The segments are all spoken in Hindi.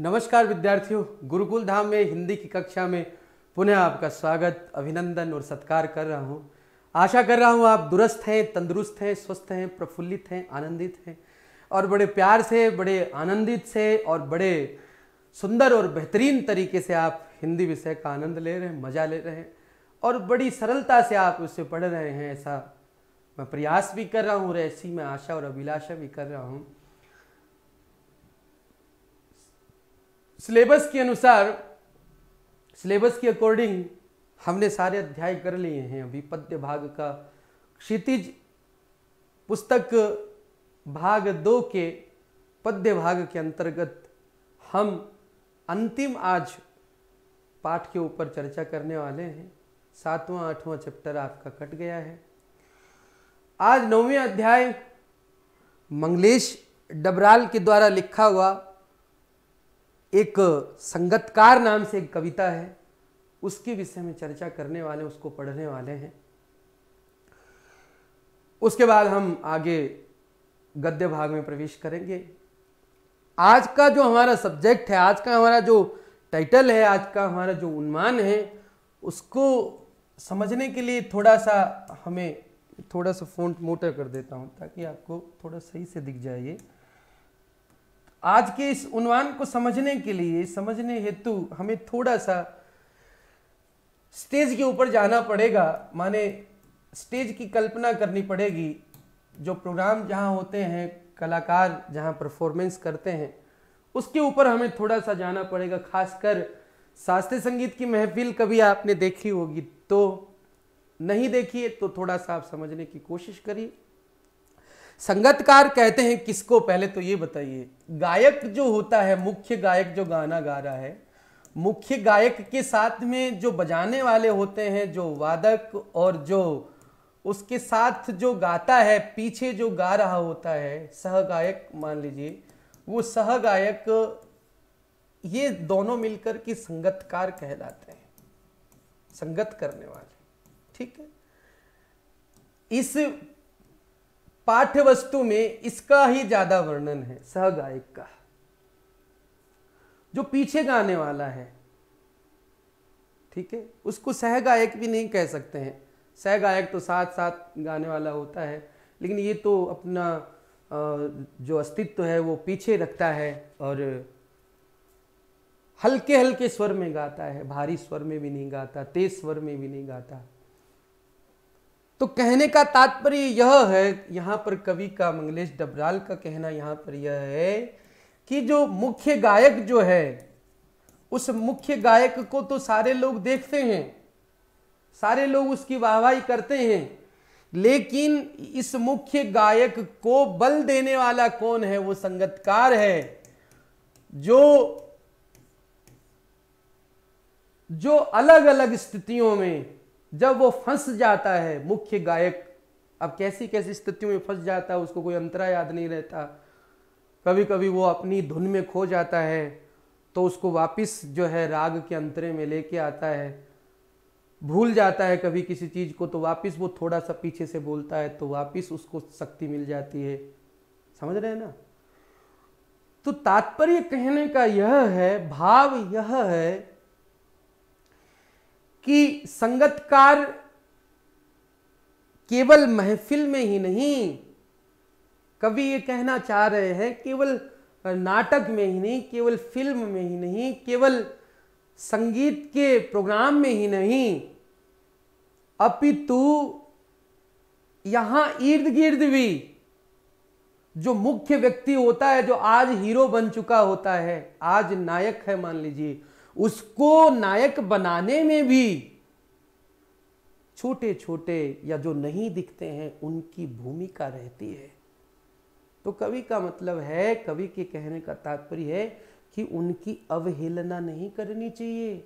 नमस्कार विद्यार्थियों गुरुकुल धाम में हिंदी की कक्षा में पुनः आपका स्वागत अभिनंदन और सत्कार कर रहा हूँ आशा कर रहा हूँ आप दुरुस्त हैं तंदुरुस्त हैं स्वस्थ हैं प्रफुल्लित हैं आनंदित हैं और बड़े प्यार से बड़े आनंदित से और बड़े सुंदर और बेहतरीन तरीके से आप हिंदी विषय का आनंद ले रहे हैं मज़ा ले रहे हैं और बड़ी सरलता से आप उससे पढ़ रहे हैं ऐसा मैं प्रयास भी कर रहा हूँ और ऐसी मैं आशा और अभिलाषा भी कर रहा हूँ सिलेबस के अनुसार सिलेबस के अकॉर्डिंग हमने सारे अध्याय कर लिए हैं अभी पद्य भाग का क्षितिज पुस्तक भाग दो के पद्य भाग के अंतर्गत हम अंतिम आज पाठ के ऊपर चर्चा करने वाले हैं सातवां आठवां चैप्टर आपका कट गया है आज नौवें अध्याय मंगलेश डबराल के द्वारा लिखा हुआ एक संगतकार नाम से एक कविता है उसके विषय में चर्चा करने वाले उसको पढ़ने वाले हैं उसके बाद हम आगे गद्य भाग में प्रवेश करेंगे आज का जो हमारा सब्जेक्ट है आज का हमारा जो टाइटल है आज का हमारा जो उन्मान है उसको समझने के लिए थोड़ा सा हमें थोड़ा सा फ़ोन मोटा कर देता हूँ ताकि आपको थोड़ा सही से दिख जाए आज के इस उन्वान को समझने के लिए समझने हेतु हमें थोड़ा सा स्टेज के ऊपर जाना पड़ेगा माने स्टेज की कल्पना करनी पड़ेगी जो प्रोग्राम जहाँ होते हैं कलाकार जहाँ परफॉर्मेंस करते हैं उसके ऊपर हमें थोड़ा सा जाना पड़ेगा खासकर शास्त्रीय संगीत की महफिल कभी आपने देखी होगी तो नहीं देखिए तो थोड़ा सा आप समझने की कोशिश करिए संगतकार कहते हैं किसको पहले तो ये बताइए गायक जो होता है मुख्य गायक जो गाना गा रहा है मुख्य गायक के साथ में जो बजाने वाले होते हैं जो वादक और जो उसके साथ जो गाता है पीछे जो गा रहा होता है सहगायक मान लीजिए वो सहगायक ये दोनों मिलकर के संगतकार कहलाते हैं संगत करने वाले ठीक है इस पाठ्य वस्तु में इसका ही ज्यादा वर्णन है सहगायक का जो पीछे गाने वाला है ठीक है उसको सहगायक भी नहीं कह सकते हैं सहगायक तो साथ साथ गाने वाला होता है लेकिन ये तो अपना जो अस्तित्व है वो पीछे रखता है और हल्के हल्के स्वर में गाता है भारी स्वर में भी नहीं गाता तेज स्वर में भी नहीं गाता तो कहने का तात्पर्य यह है यहाँ पर कवि का मंगलेश डबराल का कहना यहाँ पर यह है कि जो मुख्य गायक जो है उस मुख्य गायक को तो सारे लोग देखते हैं सारे लोग उसकी वाहवाही करते हैं लेकिन इस मुख्य गायक को बल देने वाला कौन है वो संगतकार है जो जो अलग अलग स्थितियों में जब वो फंस जाता है मुख्य गायक अब कैसी कैसी स्थितियों में फंस जाता है उसको कोई अंतरा याद नहीं रहता कभी कभी वो अपनी धुन में खो जाता है तो उसको वापस जो है राग के अंतरे में लेके आता है भूल जाता है कभी किसी चीज़ को तो वापस वो थोड़ा सा पीछे से बोलता है तो वापस उसको शक्ति मिल जाती है समझ रहे हैं ना तो तात्पर्य कहने का यह है भाव यह है कि संगतकार केवल महफिल में ही नहीं कवि ये कहना चाह रहे हैं केवल नाटक में ही नहीं केवल फिल्म में ही नहीं केवल संगीत के प्रोग्राम में ही नहीं अपितु यहां इर्द गिर्द भी जो मुख्य व्यक्ति होता है जो आज हीरो बन चुका होता है आज नायक है मान लीजिए उसको नायक बनाने में भी छोटे छोटे या जो नहीं दिखते हैं उनकी भूमिका रहती है तो कवि का मतलब है कवि के कहने का तात्पर्य है कि उनकी अवहेलना नहीं करनी चाहिए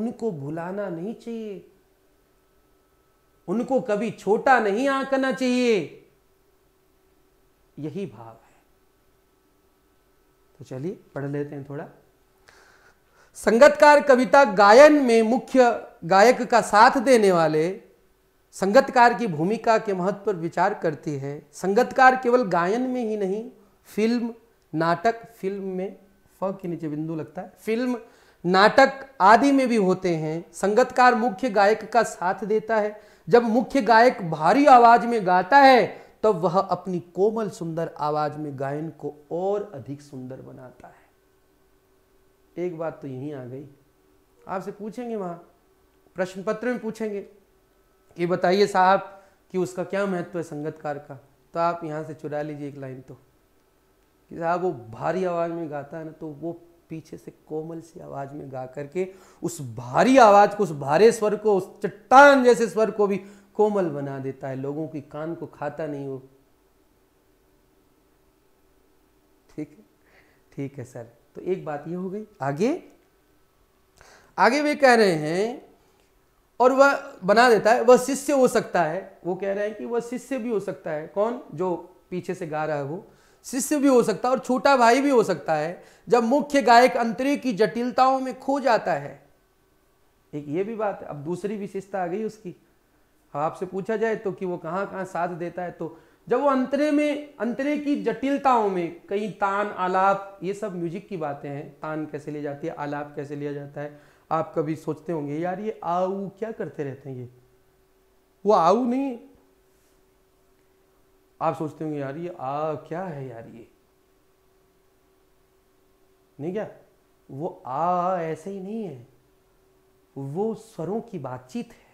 उनको भुलाना नहीं चाहिए उनको कभी छोटा नहीं आंकना चाहिए यही भाव है तो चलिए पढ़ लेते हैं थोड़ा संगतकार कविता गायन में मुख्य गायक का साथ देने वाले संगतकार की भूमिका के महत्व पर विचार करती है संगतकार केवल गायन में ही नहीं फिल्म नाटक फिल्म में फ के नीचे बिंदु लगता है फिल्म नाटक आदि में भी होते हैं संगतकार मुख्य गायक का साथ देता है जब मुख्य गायक भारी आवाज में गाता है तब तो वह अपनी कोमल सुंदर आवाज में गायन को और अधिक सुंदर बनाता है एक बात तो यहीं आ गई आपसे पूछेंगे वहाँ प्रश्न पत्र में पूछेंगे कि बताइए साहब कि उसका क्या महत्व है संगतकार का तो आप यहाँ से चुरा लीजिए एक लाइन तो कि साहब वो भारी आवाज़ में गाता है ना तो वो पीछे से कोमल सी आवाज़ में गा करके उस भारी आवाज़ को उस भारे स्वर को उस चट्टान जैसे स्वर को भी कोमल बना देता है लोगों की कान को खाता नहीं वो ठीक है ठीक है सर तो एक बात ये हो गई आगे आगे वे कह रहे हैं और वह बना देता है वह शिष्य हो सकता है वो कह रहे हैं कि वह शिष्य भी हो सकता है कौन जो पीछे से गा रहा है वो शिष्य भी हो सकता है और छोटा भाई भी हो सकता है जब मुख्य गायक अंतरे की जटिलताओं में खो जाता है एक ये भी बात है अब दूसरी विशेषता आ गई उसकी अब हाँ, आपसे पूछा जाए तो कि वो कहाँ कहाँ साथ देता है तो जब वो अंतरे में अंतरे की जटिलताओं में कहीं तान आलाप ये सब म्यूजिक की बातें हैं तान कैसे ले जाती है आलाप कैसे लिया जाता है आप कभी सोचते होंगे यार ये आऊ क्या करते रहते हैं ये वो आऊ नहीं आप सोचते होंगे यार ये आ क्या है यार ये नहीं क्या वो आ ऐसे ही नहीं है वो स्वरों की बातचीत है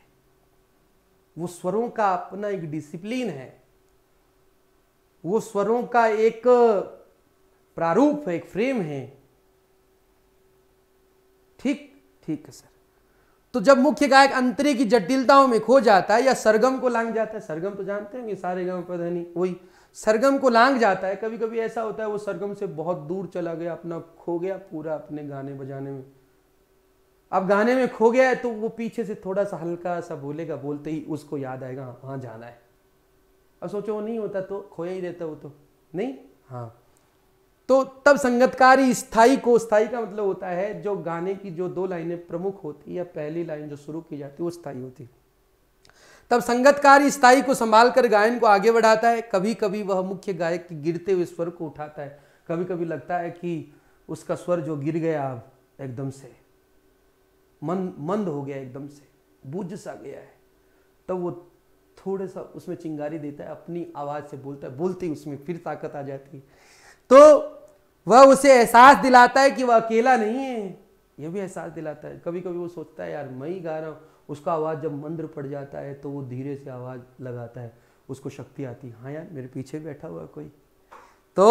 वो स्वरों का अपना एक डिसिप्लिन है वो स्वरों का एक प्रारूप है एक फ्रेम है ठीक ठीक है सर तो जब मुख्य गायक अंतरे की जटिलताओं में खो जाता है या सरगम को लांग जाता है सरगम तो जानते होंगे सारे गम धनी वही सरगम को लांग जाता है कभी कभी ऐसा होता है वो सरगम से बहुत दूर चला गया अपना खो गया पूरा अपने गाने बजाने में अब गाने में खो गया है तो वो पीछे से थोड़ा सा हल्का सा बोलेगा बोलते ही उसको याद आएगा वहां हाँ, जाना है और सोचो वो नहीं होता तो खोया ही रहता वो तो नहीं हाँ तो तब संगतकारी स्थाई को स्थाई का मतलब होता है जो गाने की जो दो लाइनें प्रमुख होती है या पहली लाइन जो शुरू की जाती है वो स्थाई होती तब संगतकारी स्थाई को संभाल कर गायन को आगे बढ़ाता है कभी कभी वह मुख्य गायक के गिरते हुए स्वर को उठाता है कभी कभी लगता है कि उसका स्वर जो गिर गया अब एकदम से मंद मंद हो गया एकदम से बुझ सा गया है तब तो वो थोड़ा सा उसमें चिंगारी देता है अपनी आवाज़ से बोलता है बोलते ही उसमें फिर ताकत आ जाती है तो वह उसे एहसास दिलाता है कि वह अकेला नहीं है यह भी एहसास दिलाता है कभी कभी वो सोचता है यार मैं ही गा रहा हूँ उसका आवाज़ जब मंद्र पड़ जाता है तो वो धीरे से आवाज़ लगाता है उसको शक्ति आती है हाँ यार मेरे पीछे बैठा हुआ कोई तो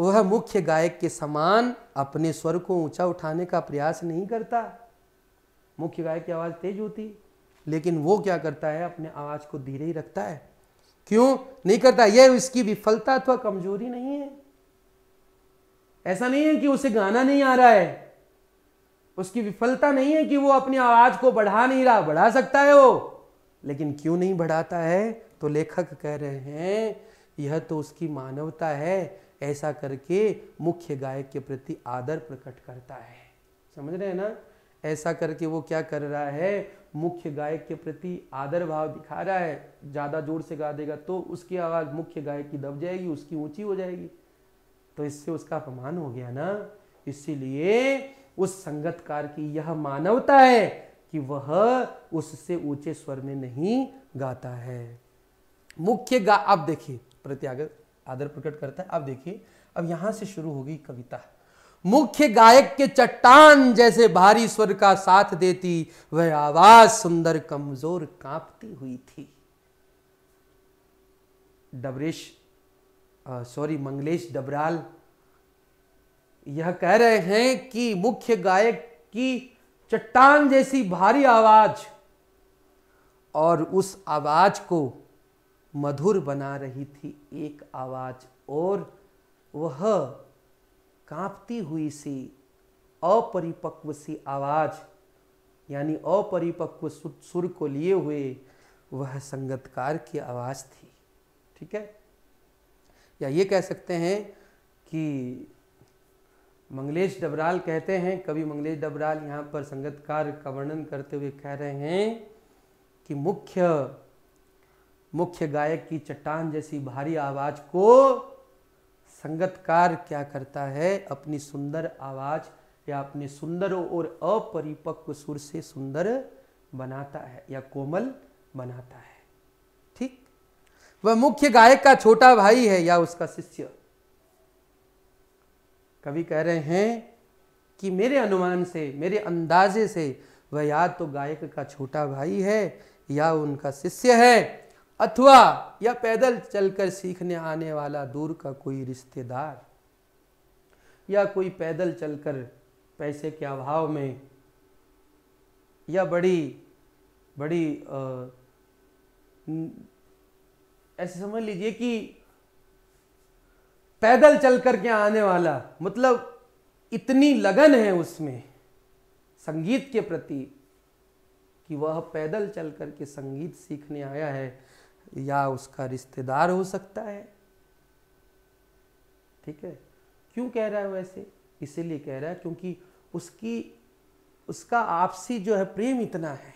वह मुख्य गायक के समान अपने स्वर को ऊंचा उठाने का प्रयास नहीं करता मुख्य गायक की आवाज़ तेज होती लेकिन वो क्या करता है अपने आवाज को धीरे ही रखता है क्यों नहीं करता यह उसकी विफलता अथवा कमजोरी नहीं है ऐसा नहीं है कि उसे गाना नहीं आ रहा है उसकी विफलता नहीं है कि वो अपनी आवाज को बढ़ा नहीं रहा बढ़ा सकता है वो लेकिन क्यों नहीं बढ़ाता है तो लेखक कह रहे हैं यह तो उसकी मानवता है ऐसा करके मुख्य गायक के प्रति आदर प्रकट करता है समझ रहे हैं ना ऐसा करके वो क्या कर रहा है मुख्य गायक के प्रति आदर भाव दिखा रहा है ज़्यादा जोर से गा देगा तो उसकी आवाज़ मुख्य गायक की दब जाएगी उसकी ऊंची हो जाएगी तो इससे उसका अपमान हो गया ना इसीलिए उस संगतकार की यह मानवता है कि वह उससे ऊंचे स्वर में नहीं गाता है मुख्य गा आप देखिए प्रत्यागत आदर प्रकट करता है आप देखिए अब यहाँ से शुरू होगी कविता मुख्य गायक के चट्टान जैसे भारी स्वर का साथ देती वह आवाज सुंदर कमजोर कांपती हुई थी डबरेश सॉरी मंगलेश डबराल यह कह रहे हैं कि मुख्य गायक की चट्टान जैसी भारी आवाज और उस आवाज को मधुर बना रही थी एक आवाज और वह कांपती हुई सी अपरिपक्व सी आवाज यानी अपरिपक्व सुर को लिए हुए वह संगतकार की आवाज थी ठीक है या ये कह सकते हैं कि मंगलेश डबराल कहते हैं कवि मंगलेश डबराल यहाँ पर संगतकार का वर्णन करते हुए कह रहे हैं कि मुख्य मुख्य गायक की चट्टान जैसी भारी आवाज को संगतकार क्या करता है अपनी सुंदर आवाज या अपने सुंदर और अपरिपक्व सुर से सुंदर बनाता है या कोमल बनाता है ठीक वह मुख्य गायक का छोटा भाई है या उसका शिष्य कवि कह रहे हैं कि मेरे अनुमान से मेरे अंदाजे से वह या तो गायक का छोटा भाई है या उनका शिष्य है अथवा या पैदल चलकर सीखने आने वाला दूर का कोई रिश्तेदार या कोई पैदल चलकर पैसे के अभाव में या बड़ी बड़ी आ, ऐसे समझ लीजिए कि पैदल चल के आने वाला मतलब इतनी लगन है उसमें संगीत के प्रति कि वह पैदल चल के संगीत सीखने आया है या उसका रिश्तेदार हो सकता है ठीक है क्यों कह रहा है वैसे इसीलिए कह रहा है क्योंकि उसकी उसका आपसी जो है प्रेम इतना है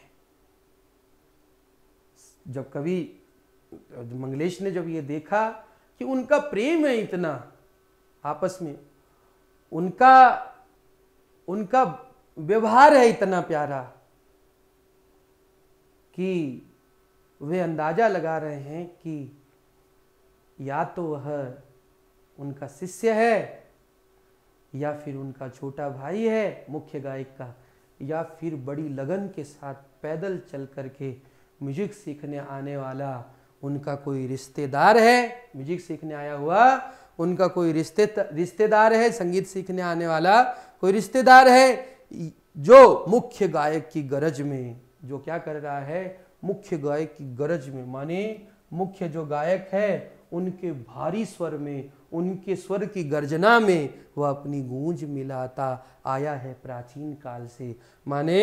जब कभी मंगलेश ने जब ये देखा कि उनका प्रेम है इतना आपस में उनका उनका व्यवहार है इतना प्यारा कि वे अंदाज़ा लगा रहे हैं कि या तो वह उनका शिष्य है या फिर उनका छोटा भाई है मुख्य गायक का या फिर बड़ी लगन के साथ पैदल चल करके म्यूजिक सीखने आने वाला उनका कोई रिश्तेदार है म्यूजिक सीखने आया हुआ उनका कोई रिश्ते रिश्तेदार है संगीत सीखने आने वाला कोई रिश्तेदार है जो मुख्य गायक की गरज में जो क्या कर रहा है मुख्य गायक की गरज में माने मुख्य जो गायक है उनके भारी स्वर में उनके स्वर की गर्जना में वह अपनी गूंज मिलाता आया है प्राचीन काल से माने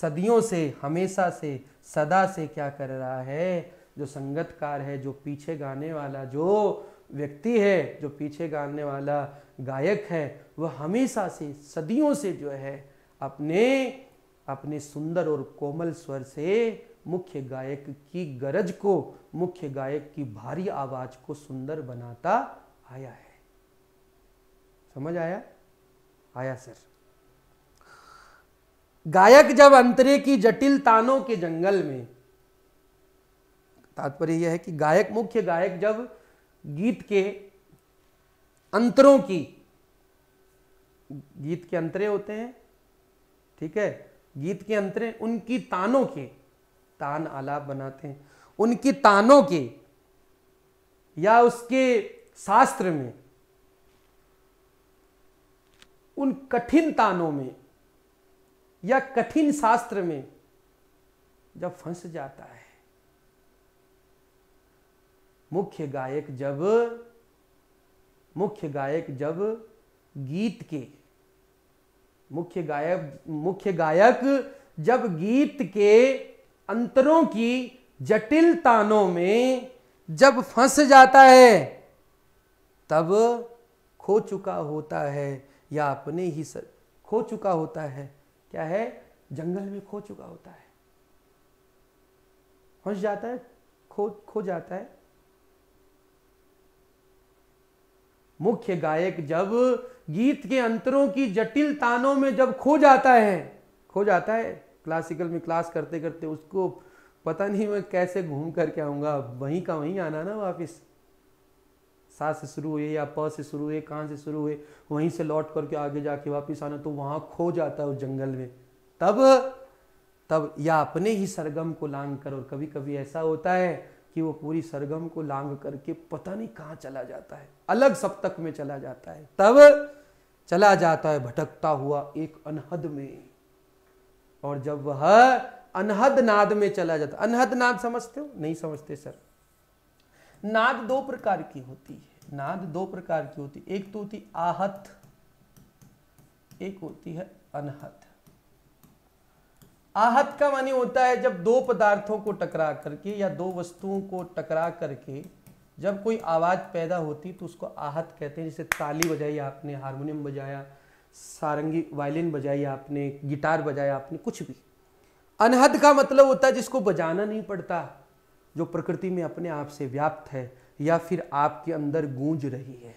सदियों से हमेशा से सदा से क्या कर रहा है जो संगतकार है जो पीछे गाने वाला जो व्यक्ति है जो पीछे गाने वाला गायक है वह हमेशा से सदियों से जो है अपने अपने सुंदर और कोमल स्वर से मुख्य गायक की गरज को मुख्य गायक की भारी आवाज को सुंदर बनाता आया है समझ आया आया सर गायक जब अंतरे की जटिल तानों के जंगल में तात्पर्य यह है कि गायक मुख्य गायक जब गीत के अंतरों की गीत के अंतरे होते हैं ठीक है गीत के अंतरे उनकी तानों के तान आलाप बनाते हैं उनकी तानों के या उसके शास्त्र में उन कठिन तानों में या कठिन शास्त्र में जब फंस जाता है मुख्य गायक जब मुख्य गायक जब गीत के मुख्य गायक मुख्य गायक जब गीत के अंतरों की जटिल तानों में जब फंस जाता है तब खो चुका होता है या अपने ही सर खो चुका होता है क्या है जंगल में खो चुका होता है फंस जाता है खो खो जाता है मुख्य गायक जब गीत के अंतरों की जटिल तानों में जब खो जाता है खो जाता है क्लासिकल में क्लास करते करते उसको पता नहीं मैं कैसे घूम करके आऊँगा वहीं का वहीं आना ना वापस सा से शुरू हुए या प से शुरू हुए कहाँ से शुरू हुए वहीं से लौट करके आगे जाके वापस आना तो वहाँ खो जाता है उस जंगल में तब तब या अपने ही सरगम को लांग कर और कभी कभी ऐसा होता है कि वो पूरी सरगम को लांग करके पता नहीं कहाँ चला जाता है अलग सप्तक में चला जाता है तब चला जाता है भटकता हुआ एक अनहद में और जब वह अनहद नाद में चला जाता अनहद नाद समझते हो नहीं समझते सर नाद दो प्रकार की होती है नाद दो प्रकार की होती है एक तो होती आहत एक होती है अनहद आहत का माने होता है जब दो पदार्थों को टकरा करके या दो वस्तुओं को टकरा करके जब कोई आवाज पैदा होती तो उसको आहत कहते हैं जैसे ताली बजाई आपने हारमोनियम बजाया सारंगी वायलिन बजाई आपने गिटार बजाया आपने कुछ भी अनहद का मतलब होता है जिसको बजाना नहीं पड़ता जो प्रकृति में अपने आप से व्याप्त है या फिर आपके अंदर गूंज रही है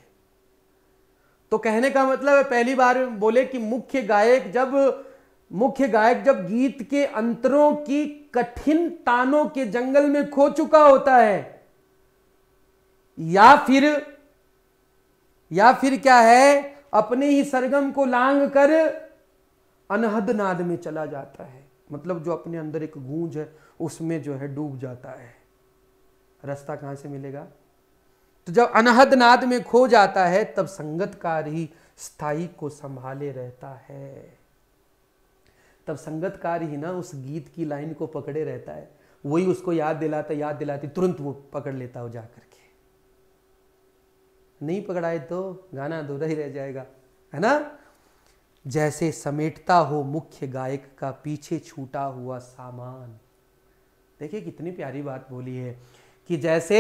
तो कहने का मतलब है पहली बार बोले कि मुख्य गायक जब मुख्य गायक जब गीत के अंतरों की कठिन तानों के जंगल में खो चुका होता है या फिर या फिर क्या है अपने ही सरगम को लांग कर अनहद नाद में चला जाता है मतलब जो अपने अंदर एक गूंज है उसमें जो है डूब जाता है रास्ता कहां से मिलेगा तो जब अनहद नाद में खो जाता है तब संगतकार ही स्थाई को संभाले रहता है तब संगतकार ही ना उस गीत की लाइन को पकड़े रहता है वही उसको याद दिलाता याद दिलाती तुरंत वो पकड़ लेता हो जाकर के नहीं पकड़ाए तो गाना अधूरा ही रह जाएगा है ना जैसे समेटता हो मुख्य गायक का पीछे छूटा हुआ सामान देखिए कितनी प्यारी बात बोली है कि जैसे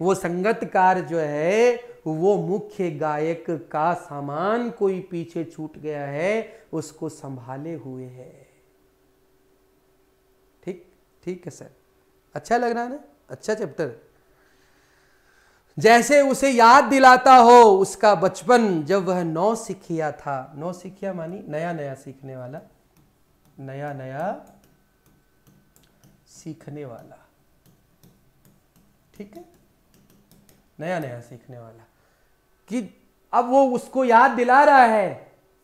वो संगतकार जो है वो मुख्य गायक का सामान कोई पीछे छूट गया है उसको संभाले हुए है ठीक ठीक है सर अच्छा लग रहा है ना अच्छा चैप्टर जैसे उसे याद दिलाता हो उसका बचपन जब वह नौ सिखिया था नौ सिखिया मानी नया नया सीखने वाला नया नया सीखने वाला ठीक है नया नया सीखने वाला कि अब वो उसको याद दिला रहा है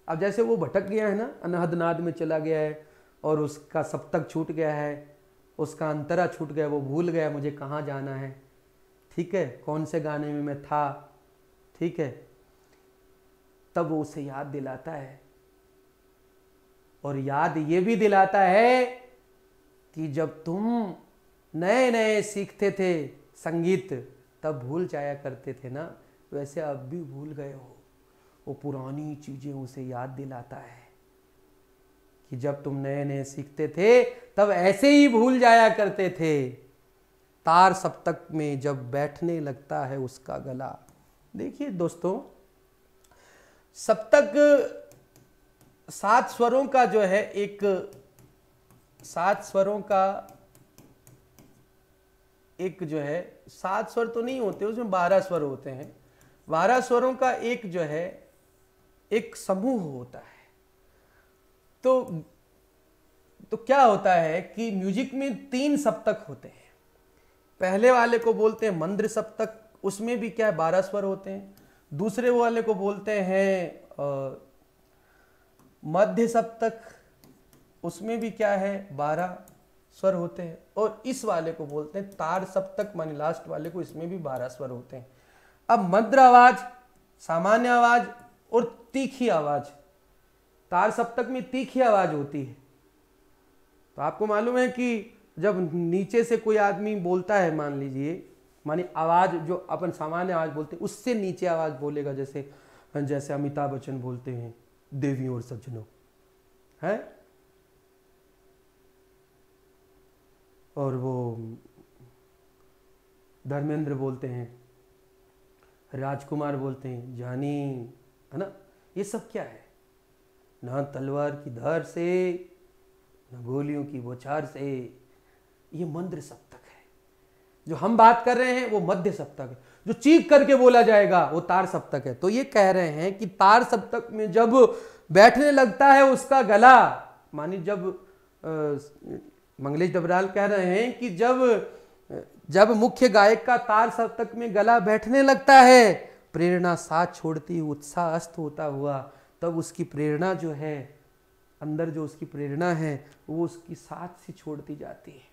अब जैसे वो भटक गया है ना अनहदनाद में चला गया है और उसका सब तक छूट गया है उसका अंतरा छूट गया वो भूल गया मुझे कहाँ जाना है ठीक है कौन से गाने में मैं था ठीक है तब वो उसे याद दिलाता है और याद ये भी दिलाता है कि जब तुम नए नए सीखते थे संगीत तब भूल जाया करते थे ना वैसे अब भी भूल गए हो वो पुरानी चीज़ें उसे याद दिलाता है कि जब तुम नए नए सीखते थे तब ऐसे ही भूल जाया करते थे तार सप्तक में जब बैठने लगता है उसका गला देखिए दोस्तों सप्तक सात स्वरों का जो है एक सात स्वरों का एक जो है सात स्वर तो नहीं होते उसमें बारह स्वर होते हैं बारह स्वरों का एक जो है एक समूह होता है तो तो क्या होता है कि म्यूजिक में तीन सप्तक होते हैं पहले वाले को बोलते हैं मंद्र सप्तक उसमें भी क्या है बारह स्वर होते हैं दूसरे वाले को बोलते हैं मध्य सप्तक उसमें भी क्या है बारह स्वर होते हैं और इस वाले को बोलते हैं तार सप्तक मानी लास्ट वाले को इसमें भी बारह स्वर होते हैं अब मध्र आवाज सामान्य आवाज और तीखी आवाज तार सप्तक में तीखी आवाज होती है तो आपको मालूम है कि जब नीचे से कोई आदमी बोलता है मान लीजिए माने आवाज़ जो अपन सामान्य आवाज़ बोलते हैं उससे नीचे आवाज़ बोलेगा जैसे जैसे अमिताभ बच्चन बोलते हैं देवियों और सज्जनों है और वो धर्मेंद्र बोलते हैं राजकुमार बोलते हैं जानी है ना ये सब क्या है ना तलवार की धार से ना गोलियों की बोछार से ये मंद्र सप्तक है जो हम बात कर रहे हैं वो मध्य सप्तक है जो चीख करके बोला जाएगा वो तार सप्तक है तो ये कह रहे हैं कि तार सप्तक में जब बैठने लगता है उसका गला मानी जब मंगलेश डबराल कह रहे हैं कि जब जब मुख्य गायक का तार सप्तक में गला बैठने लगता है प्रेरणा साथ छोड़ती उत्साह अस्त होता हुआ तब उसकी प्रेरणा जो है अंदर जो उसकी प्रेरणा है वो उसकी साथ से छोड़ती जाती है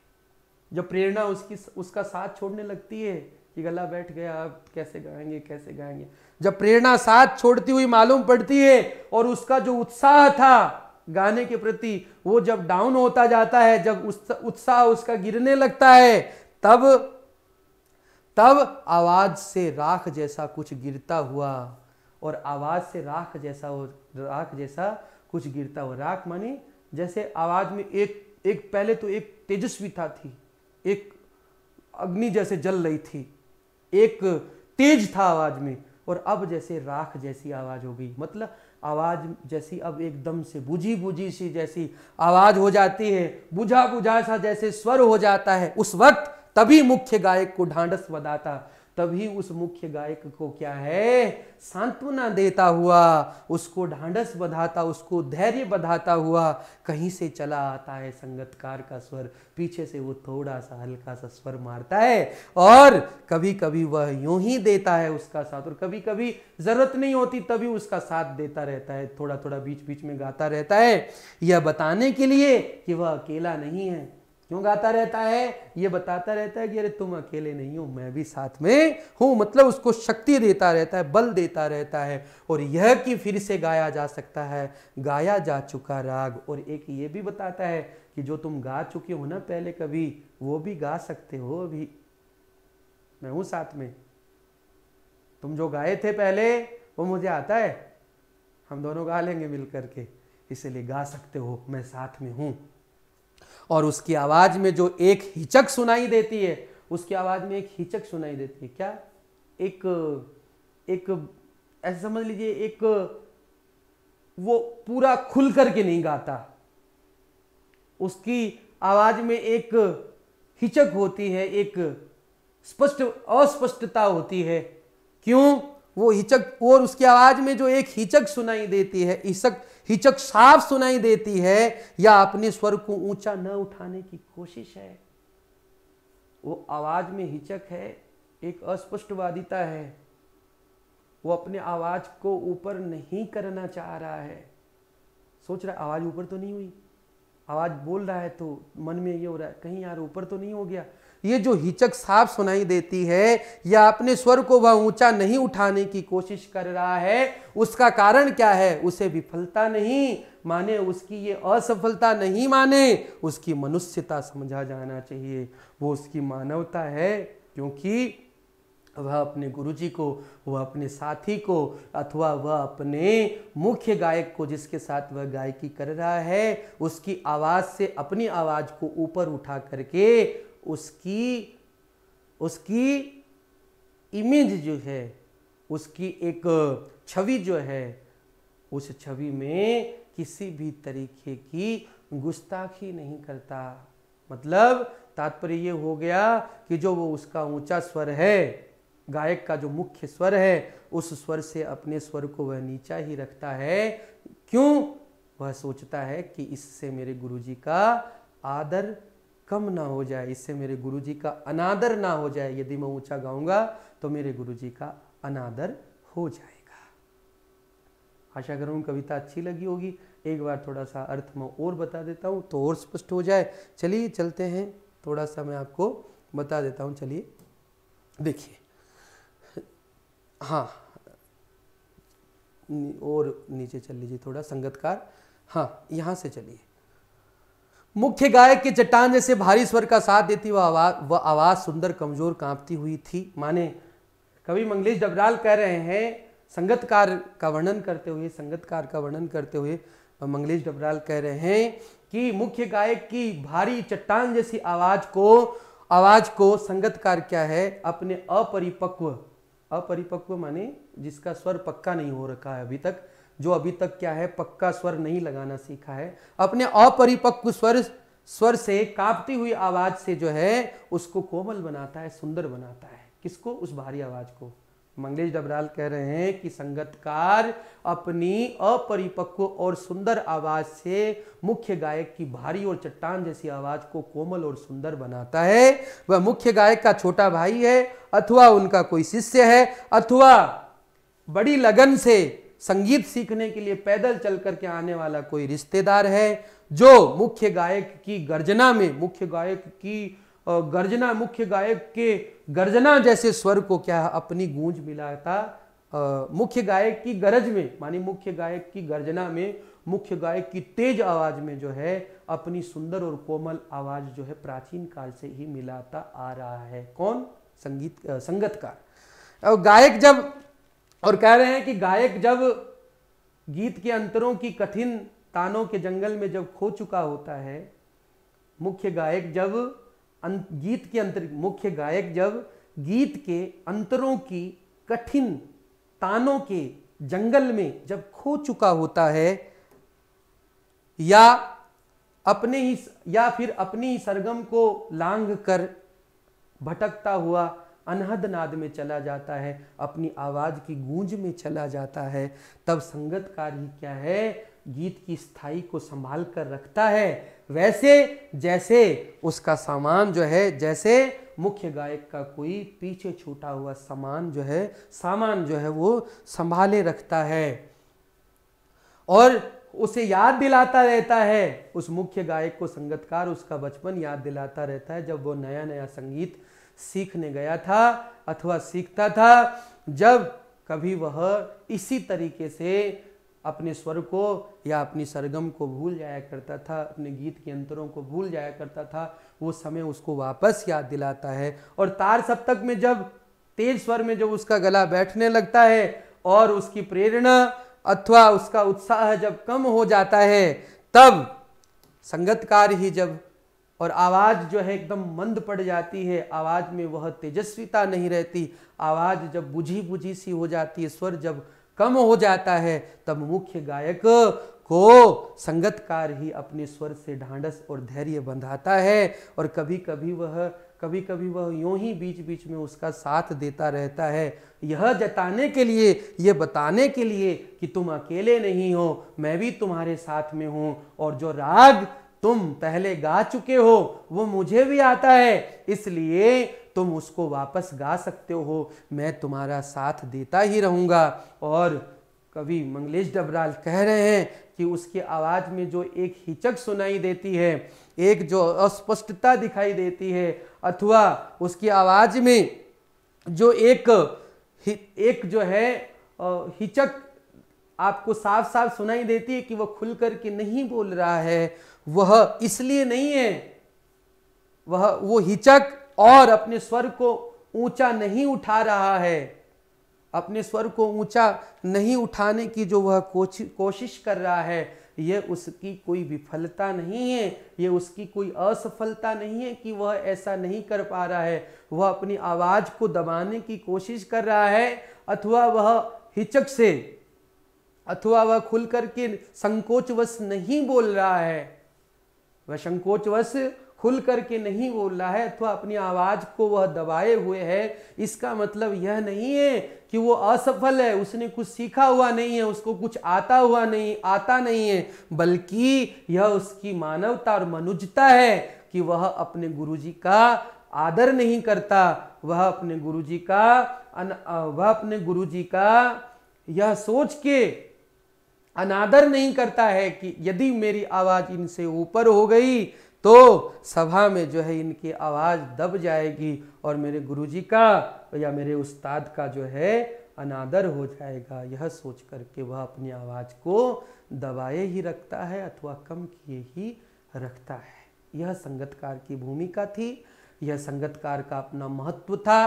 जब प्रेरणा उसकी उसका साथ छोड़ने लगती है कि गला बैठ गया आप कैसे गाएंगे कैसे गाएंगे जब प्रेरणा साथ छोड़ती हुई मालूम पड़ती है और उसका जो उत्साह था गाने के प्रति वो जब डाउन होता जाता है जब उत्साह उसका गिरने लगता है तब तब आवाज से राख जैसा कुछ गिरता हुआ और आवाज से राख जैसा हो राख जैसा कुछ गिरता हुआ राख मानी जैसे आवाज में एक एक पहले तो एक तेजस्वी था थी एक अग्नि जैसे जल रही थी एक तेज था आवाज़ में और अब जैसे राख जैसी आवाज़ हो गई मतलब आवाज़ जैसी अब एकदम से बुझी बुझी सी जैसी आवाज़ हो जाती है बुझा बुझा सा जैसे स्वर हो जाता है उस वक्त तभी मुख्य गायक को ढांडस बदाता तभी उस मुख्य गायक को क्या है सांत्वना देता हुआ उसको ढांढस बधाता उसको धैर्य बधाता हुआ कहीं से चला आता है संगतकार का स्वर पीछे से वो थोड़ा सा हल्का सा स्वर मारता है और कभी कभी वह यूं ही देता है उसका साथ और कभी कभी जरूरत नहीं होती तभी उसका साथ देता रहता है थोड़ा थोड़ा बीच बीच में गाता रहता है यह बताने के लिए कि वह अकेला नहीं है क्यों गाता रहता है ये बताता रहता है कि अरे तुम अकेले नहीं हो मैं भी साथ में हूं मतलब उसको शक्ति देता रहता है बल देता रहता है और यह कि फिर से गाया जा सकता है गाया जा चुका राग और एक ये भी बताता है कि जो तुम गा चुके हो ना पहले कभी वो भी गा सकते हो अभी मैं हूं साथ में तुम जो गाए थे पहले वो मुझे आता है हम दोनों गा लेंगे मिल करके इसलिए गा सकते हो मैं साथ में हूं और उसकी आवाज़ में जो एक हिचक सुनाई देती है उसकी आवाज़ में एक हिचक सुनाई देती है क्या एक एक ऐसे समझ लीजिए एक वो पूरा खुल करके नहीं गाता उसकी आवाज़ में एक हिचक होती है एक स्पष्ट अस्पष्टता होती है क्यों वो हिचक और उसकी आवाज़ में जो एक हिचक सुनाई देती है हिचक हिचक साफ सुनाई देती है या अपने स्वर को ऊंचा न उठाने की कोशिश है वो आवाज में हिचक है एक अस्पष्टवादिता है वो अपने आवाज को ऊपर नहीं करना चाह रहा है सोच रहा आवाज ऊपर तो नहीं हुई आवाज बोल रहा है तो मन में ये हो रहा है कहीं यार ऊपर तो नहीं हो गया ये जो हिचक साफ सुनाई देती है या अपने स्वर को वह ऊंचा नहीं उठाने की कोशिश कर रहा है उसका कारण क्या है उसे विफलता नहीं माने उसकी ये असफलता नहीं माने उसकी मनुष्यता समझा जाना चाहिए वो उसकी मानवता है क्योंकि वह अपने गुरुजी को वह अपने साथी को अथवा वह अपने मुख्य गायक को जिसके साथ वह गायकी कर रहा है उसकी आवाज़ से अपनी आवाज़ को ऊपर उठा करके उसकी उसकी इमेज जो है उसकी एक छवि जो है उस छवि में किसी भी तरीके की गुस्ताखी नहीं करता मतलब तात्पर्य ये हो गया कि जो वो उसका ऊंचा स्वर है गायक का जो मुख्य स्वर है उस स्वर से अपने स्वर को वह नीचा ही रखता है क्यों वह सोचता है कि इससे मेरे गुरुजी का आदर कम ना हो जाए इससे मेरे गुरु जी का अनादर ना हो जाए यदि मैं ऊंचा गाऊंगा तो मेरे गुरु जी का अनादर हो जाएगा आशा करूं कविता अच्छी लगी होगी एक बार थोड़ा सा अर्थ मैं और बता देता हूं तो और स्पष्ट हो जाए चलिए चलते हैं थोड़ा सा मैं आपको बता देता हूं चलिए देखिए हाँ और नीचे चल लीजिए थोड़ा संगतकार हाँ यहाँ से चलिए मुख्य गायक के चट्टान जैसे भारी स्वर का साथ देती वह आवाज वह आवाज़ सुंदर कमजोर कांपती हुई थी माने कवि मंगलेश डबराल कह रहे हैं संगतकार का वर्णन करते हुए संगतकार का वर्णन करते हुए मंगलेश डबराल कह रहे हैं कि मुख्य गायक की भारी चट्टान जैसी आवाज को आवाज को संगतकार क्या है अपने अपरिपक्व अपरिपक्व माने जिसका स्वर पक्का नहीं हो रखा है अभी तक जो अभी तक क्या है पक्का स्वर नहीं लगाना सीखा है अपने अपरिपक्व स्वर स्वर से कांपती हुई आवाज से जो है उसको कोमल बनाता है सुंदर बनाता है किसको उस भारी आवाज को मंगलेश डबराल कह रहे हैं कि संगतकार अपनी अपरिपक्व और सुंदर आवाज से मुख्य गायक की भारी और चट्टान जैसी आवाज को कोमल और सुंदर बनाता है वह मुख्य गायक का छोटा भाई है अथवा उनका कोई शिष्य है अथवा बड़ी लगन से संगीत सीखने के लिए पैदल चल करके आने वाला कोई रिश्तेदार है जो मुख्य गायक की गर्जना में मुख्य गायक की गर्जना मुख्य गायक के गर्जना जैसे स्वर को क्या अपनी गूंज मिलाता मुख्य गायक की गरज में मानी मुख्य गायक की गर्जना में मुख्य गायक की तेज आवाज में जो है अपनी सुंदर और कोमल आवाज जो है प्राचीन काल से ही मिलाता आ रहा है कौन संगीत संगतकार गायक जब और कह रहे हैं कि गायक जब गीत के अंतरों की कठिन तानों के जंगल में जब खो चुका होता है मुख्य गायक जब अं-, गीत के अंतर मुख्य गायक जब गीत के अंतरों की कठिन तानों के जंगल में जब खो चुका होता है या अपने ही या फिर अपनी ही सरगम को लांग कर भटकता हुआ अनहद नाद में चला जाता है अपनी आवाज़ की गूंज में चला जाता है तब संगतकार ही क्या है गीत की स्थाई को संभाल कर रखता है वैसे जैसे उसका सामान जो है जैसे मुख्य गायक का कोई पीछे छूटा हुआ सामान जो है सामान जो है वो संभाले रखता है और उसे याद दिलाता रहता है उस मुख्य गायक को संगतकार उसका बचपन याद दिलाता रहता है जब वो नया नया संगीत सीखने गया था अथवा सीखता था जब कभी वह इसी तरीके से अपने स्वर को या अपनी सरगम को भूल जाया करता था अपने गीत के अंतरों को भूल जाया करता था वो समय उसको वापस याद दिलाता है और तार सप्तक में जब तेज स्वर में जब उसका गला बैठने लगता है और उसकी प्रेरणा अथवा उसका उत्साह जब कम हो जाता है तब संगतकार ही जब और आवाज़ जो है एकदम मंद पड़ जाती है आवाज़ में वह तेजस्विता नहीं रहती आवाज़ जब बुझी बुझी सी हो जाती है स्वर जब कम हो जाता है तब मुख्य गायक को संगतकार ही अपने स्वर से ढांढस और धैर्य बंधाता है और कभी कभी वह कभी कभी वह यूं ही बीच बीच में उसका साथ देता रहता है यह जताने के लिए यह बताने के लिए कि तुम अकेले नहीं हो मैं भी तुम्हारे साथ में हूँ और जो राग तुम पहले गा चुके हो वो मुझे भी आता है इसलिए तुम उसको वापस गा सकते हो मैं तुम्हारा साथ देता ही रहूँगा और कवि मंगलेश डबराल कह रहे हैं कि उसकी आवाज़ में जो एक हिचक सुनाई देती है एक जो अस्पष्टता दिखाई देती है अथवा उसकी आवाज़ में जो एक एक जो है हिचक आपको साफ साफ सुनाई देती है कि वह खुल कर के नहीं बोल रहा है वह इसलिए नहीं है वह वो हिचक और अपने स्वर को ऊंचा नहीं उठा रहा है अपने स्वर को ऊंचा नहीं उठाने की जो वह कोशिश कर रहा है यह उसकी कोई विफलता नहीं है यह उसकी कोई असफलता नहीं है कि वह ऐसा नहीं कर पा रहा है वह अपनी आवाज़ को दबाने की कोशिश कर रहा है अथवा वह हिचक से अथवा वह खुल करके संकोचवश नहीं बोल रहा है वह संकोचवश खुल करके नहीं बोल रहा है अथवा अपनी आवाज को वह दबाए हुए है इसका मतलब यह नहीं है कि वो असफल है उसने कुछ सीखा हुआ नहीं है उसको कुछ आता हुआ नहीं आता नहीं है बल्कि यह उसकी मानवता और मनुजता है कि वह अपने गुरुजी का आदर नहीं करता वह अपने गुरुजी का वह अपने गुरुजी का यह सोच के अनादर नहीं करता है कि यदि मेरी आवाज़ इनसे ऊपर हो गई तो सभा में जो है इनकी आवाज़ दब जाएगी और मेरे गुरुजी का या मेरे उस्ताद का जो है अनादर हो जाएगा यह सोच करके वह अपनी आवाज़ को दबाए ही रखता है अथवा कम किए ही रखता है यह संगतकार की भूमिका थी यह संगतकार का अपना महत्व था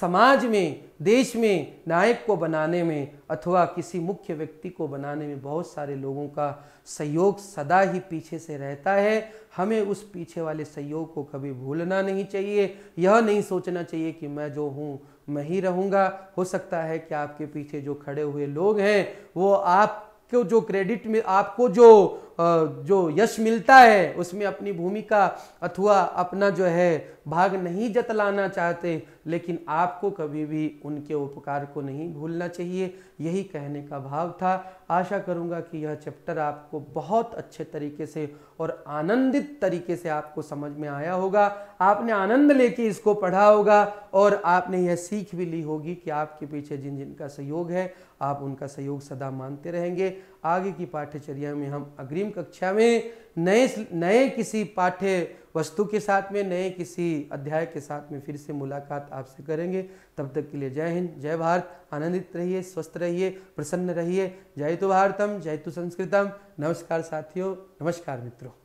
समाज में देश में नायक को बनाने में अथवा किसी मुख्य व्यक्ति को बनाने में बहुत सारे लोगों का सहयोग सदा ही पीछे से रहता है हमें उस पीछे वाले सहयोग को कभी भूलना नहीं चाहिए यह नहीं सोचना चाहिए कि मैं जो हूँ मैं ही रहूँगा हो सकता है कि आपके पीछे जो खड़े हुए लोग हैं वो आप को जो क्रेडिट में आपको जो जो यश मिलता है उसमें अपनी भूमिका अथवा अपना जो है भाग नहीं जतलाना चाहते लेकिन आपको कभी भी उनके उपकार को नहीं भूलना चाहिए यही कहने का भाव था आशा करूंगा कि यह चैप्टर आपको बहुत अच्छे तरीके से और आनंदित तरीके से आपको समझ में आया होगा आपने आनंद लेके इसको पढ़ा होगा और आपने यह सीख भी ली होगी कि आपके पीछे जिन जिन का सहयोग है आप उनका सहयोग सदा मानते रहेंगे आगे की पाठ्यचर्या में हम अग्रिम कक्षा में नए नए किसी पाठ्य वस्तु के साथ में नए किसी अध्याय के साथ में फिर से मुलाकात आपसे करेंगे तब तक के लिए जय हिंद जय भारत आनंदित रहिए स्वस्थ रहिए प्रसन्न रहिए जय तो भारतम जय तो संस्कृतम नमस्कार साथियों नमस्कार मित्रों